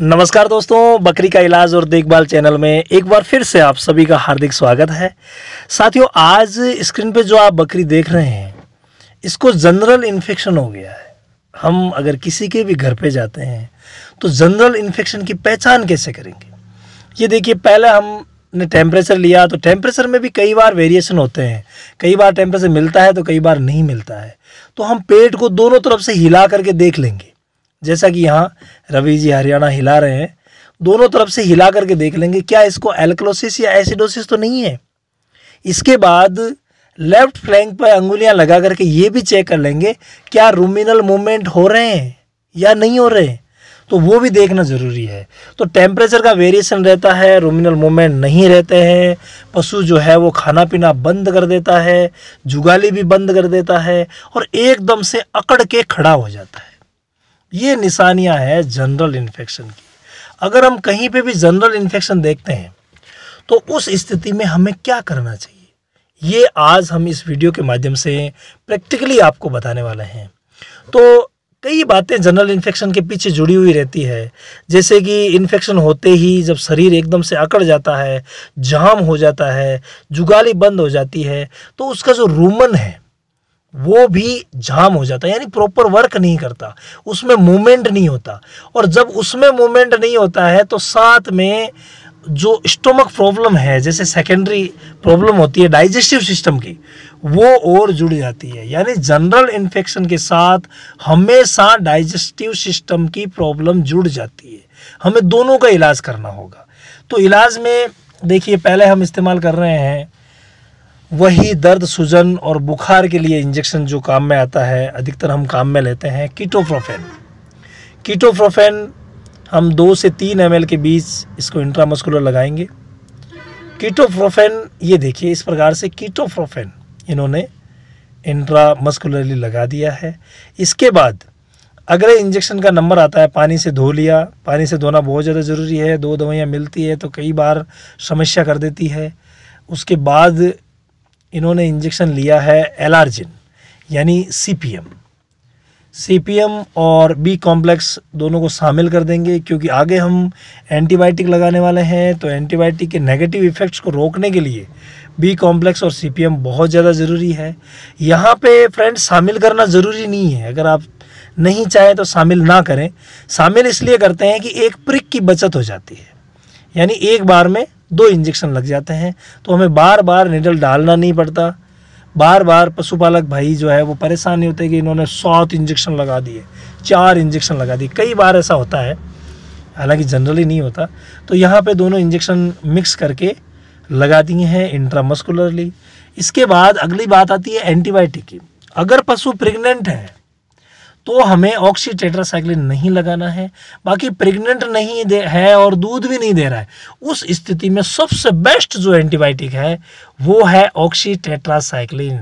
नमस्कार दोस्तों बकरी का इलाज और देखभाल चैनल में एक बार फिर से आप सभी का हार्दिक स्वागत है साथियों आज स्क्रीन पे जो आप बकरी देख रहे हैं इसको जनरल इन्फेक्शन हो गया है हम अगर किसी के भी घर पे जाते हैं तो जनरल इन्फेक्शन की पहचान कैसे करेंगे ये देखिए पहले हमने टेम्परेचर लिया तो टेम्परेचर में भी कई बार वेरिएशन होते हैं कई बार टेम्परेचर मिलता है तो कई बार नहीं मिलता है तो हम पेट को दोनों तरफ से हिला करके देख लेंगे जैसा कि यहाँ रवि जी हरियाणा हिला रहे हैं दोनों तरफ से हिला करके देख लेंगे क्या इसको एल्कलोसिस या एसिडोसिस तो नहीं है इसके बाद लेफ्ट फ्लैंक पर अंगुलियां लगा करके ये भी चेक कर लेंगे क्या रूमिनल मूवमेंट हो रहे हैं या नहीं हो रहे हैं तो वो भी देखना ज़रूरी है तो टेम्परेचर का वेरिएशन रहता है रोमिनल मूवमेंट नहीं रहते हैं पशु जो है वो खाना पीना बंद कर देता है जुगाली भी बंद कर देता है और एकदम से अकड़ के खड़ा हो जाता है ये निशानियाँ हैं जनरल इन्फेक्शन की अगर हम कहीं पे भी जनरल इन्फेक्शन देखते हैं तो उस स्थिति में हमें क्या करना चाहिए ये आज हम इस वीडियो के माध्यम से प्रैक्टिकली आपको बताने वाले हैं तो कई बातें जनरल इन्फेक्शन के पीछे जुड़ी हुई रहती है जैसे कि इन्फेक्शन होते ही जब शरीर एकदम से अकड़ जाता है जाम हो जाता है जुगाली बंद हो जाती है तो उसका जो रूमन है वो भी जाम हो जाता है यानी प्रॉपर वर्क नहीं करता उसमें मूवमेंट नहीं होता और जब उसमें मूवमेंट नहीं होता है तो साथ में जो स्टोमक प्रॉब्लम है जैसे सेकेंडरी प्रॉब्लम होती है डाइजेस्टिव सिस्टम की वो और जुड़ जाती है यानी जनरल इन्फेक्शन के साथ हमेशा डाइजेस्टिव सिस्टम की प्रॉब्लम जुड़ जाती है हमें दोनों का इलाज करना होगा तो इलाज में देखिए पहले हम इस्तेमाल कर रहे हैं वही दर्द सूजन और बुखार के लिए इंजेक्शन जो काम में आता है अधिकतर हम काम में लेते हैं कीटोप्रोफेन कीटोप्रोफेन हम दो से तीन एम के बीच इसको इंट्रामस्कुलर लगाएंगे कीटोप्रोफेन ये देखिए इस प्रकार से कीटोप्रोफेन इन्होंने इंट्रामस्कुलरली लगा दिया है इसके बाद अगले इंजेक्शन का नंबर आता है पानी से धो लिया पानी से धोना बहुत ज़्यादा ज़रूरी है दो दवाइयाँ मिलती है तो कई बार समस्या कर देती है उसके बाद इन्होंने इंजेक्शन लिया है एलार्जिन यानी सीपीएम सीपीएम और बी कॉम्प्लेक्स दोनों को शामिल कर देंगे क्योंकि आगे हम एंटीबायोटिक लगाने वाले हैं तो एंटीबायोटिक के नेगेटिव इफ़ेक्ट्स को रोकने के लिए बी कॉम्प्लेक्स और सीपीएम बहुत ज़्यादा ज़रूरी है यहाँ पे फ्रेंड शामिल करना ज़रूरी नहीं है अगर आप नहीं चाहें तो शामिल ना करें शामिल इसलिए करते हैं कि एक प्रिक की बचत हो जाती है यानी एक बार में दो इंजेक्शन लग जाते हैं तो हमें बार बार निडल डालना नहीं पड़ता बार बार पशुपालक भाई जो है वो परेशान नहीं होते कि इन्होंने सात इंजेक्शन लगा दिए चार इंजेक्शन लगा दिए कई बार ऐसा होता है हालांकि जनरली नहीं होता तो यहाँ पे दोनों इंजेक्शन मिक्स करके लगा दिए हैं इंट्रामस्कुलरली इसके बाद अगली बात आती है एंटीबायोटिक की अगर पशु प्रेग्नेंट है तो हमें ऑक्सीटेट्रासाइक्लिन नहीं लगाना है बाकी प्रेग्नेंट नहीं दे है और दूध भी नहीं दे रहा है उस स्थिति में सबसे बेस्ट जो एंटीबायोटिक है वो है ऑक्सीटेट्रासाइक्लिन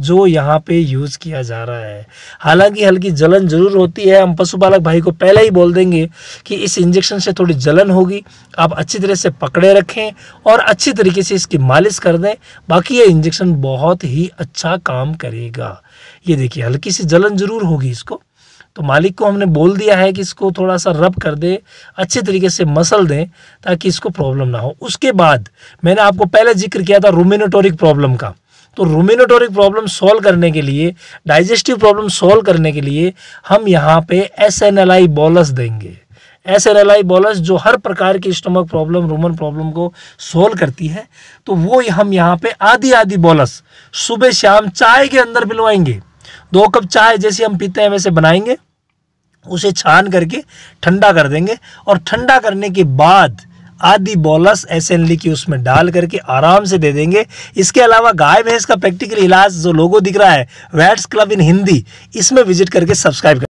जो यहाँ पे यूज़ किया जा रहा है हालांकि हल्की जलन जरूर होती है हम पशुपालक भाई को पहले ही बोल देंगे कि इस इंजेक्शन से थोड़ी जलन होगी आप अच्छी तरह से पकड़े रखें और अच्छी तरीके से इसकी मालिश कर दें बाकी ये इंजेक्शन बहुत ही अच्छा काम करेगा ये देखिए हल्की सी जलन जरूर होगी इसको तो मालिक को हमने बोल दिया है कि इसको थोड़ा सा रब कर दे अच्छे तरीके से मसल दें ताकि इसको प्रॉब्लम ना हो उसके बाद मैंने आपको पहले जिक्र किया था रोमिनेटोरिक प्रॉब्लम का तो रोमिनोटोरिक प्रॉब्लम सॉल्व करने के लिए डाइजेस्टिव प्रॉब्लम सॉल्व करने के लिए हम यहाँ पे S N L I bolus देंगे S N L I bolus जो हर प्रकार की स्टमक प्रॉब्लम रोमन प्रॉब्लम को सोल्व करती है तो वो हम यहाँ पे आधी आधी बॉलस सुबह शाम चाय के अंदर पिलवाएंगे दो कप चाय जैसे हम पीते हैं वैसे बनाएंगे उसे छान करके ठंडा कर देंगे और ठंडा करने के बाद आधी बॉलस एसेंडली की उसमें डाल करके आराम से दे देंगे इसके अलावा गाय भैंस का प्रैक्टिकल इलाज जो लोगों दिख रहा है वैट्स क्लब इन हिंदी इसमें विजिट करके सब्सक्राइब